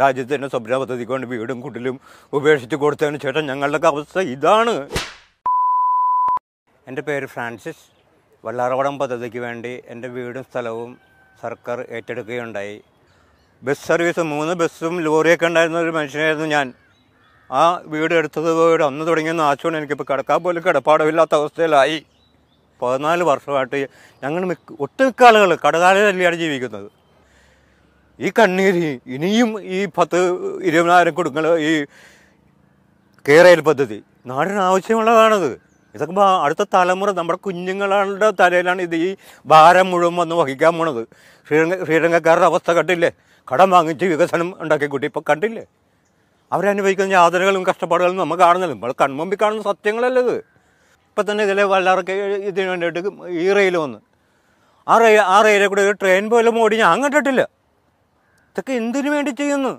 രാജ്യത്തിൻ്റെ സ്വപ്ന പദ്ധതിക്ക് വേണ്ടി വീടും കുട്ടിലും ഉപേക്ഷിച്ച് കൊടുത്തതിന് ശേഷം ഞങ്ങളുടെയൊക്കെ അവസ്ഥ ഇതാണ് എൻ്റെ പേര് ഫ്രാൻസിസ് വല്ലാറവടം പദ്ധതിക്ക് വേണ്ടി എൻ്റെ വീടും സ്ഥലവും സർക്കാർ ഏറ്റെടുക്കുകയുണ്ടായി ബസ് സർവീസ് മൂന്ന് ബസ്സും ലോറിയൊക്കെ ഉണ്ടായിരുന്ന ഒരു മനുഷ്യനായിരുന്നു ഞാൻ ആ വീട് എടുത്തത് വീട് അന്ന് തുടങ്ങിയ നാശമാണ് എനിക്കിപ്പോൾ കിടക്കാൻ പോലും കിടപ്പാടമില്ലാത്ത അവസ്ഥയിലായി പതിനാല് വർഷമായിട്ട് ഞങ്ങൾ മിക്ക ഒട്ടുമിക്ക ആളുകൾ കടകാലയിലാണ് ജീവിക്കുന്നത് ഈ കണ്ണീര് ഇനിയും ഈ പത്ത് ഇരുപതിനായിരം കൊടുങ്ങൾ ഈ കേറയൽ പദ്ധതി നാടിന് ആവശ്യമുള്ളതാണത് ഇതൊക്കെ അടുത്ത തലമുറ നമ്മുടെ കുഞ്ഞുങ്ങളുടെ തലയിലാണ് ഇത് ഈ ഭാരം മുഴുവൻ വന്ന് വഹിക്കാൻ പോണത് ശ്രീലങ്ക ശ്രീലങ്കക്കാരുടെ അവസ്ഥ കണ്ടില്ലേ കടം വാങ്ങിച്ച് വികസനം ഉണ്ടാക്കി കൂട്ടി ഇപ്പം കണ്ടില്ലേ അവരനുഭവിക്കുന്ന യാതനകളും കഷ്ടപ്പാടുകളും നമ്മൾ കാണുന്നില്ല നമ്മൾ കൺമുമ്പിൽ കാണുന്ന സത്യങ്ങളല്ലേ ഇത് ഇപ്പം തന്നെ ഇതിലെ വല്ലാർക്ക് ഇതിന് വേണ്ടിയിട്ട് ഈ റെയിൽ വന്ന് ആ റെയിൽ ആ റെയിലെ കൂടെ ഒരു ട്രെയിൻ പോലും ഓടി ഞാൻ കണ്ടിട്ടില്ല ഇതൊക്കെ എന്തിനു വേണ്ടി ചെയ്യുന്നു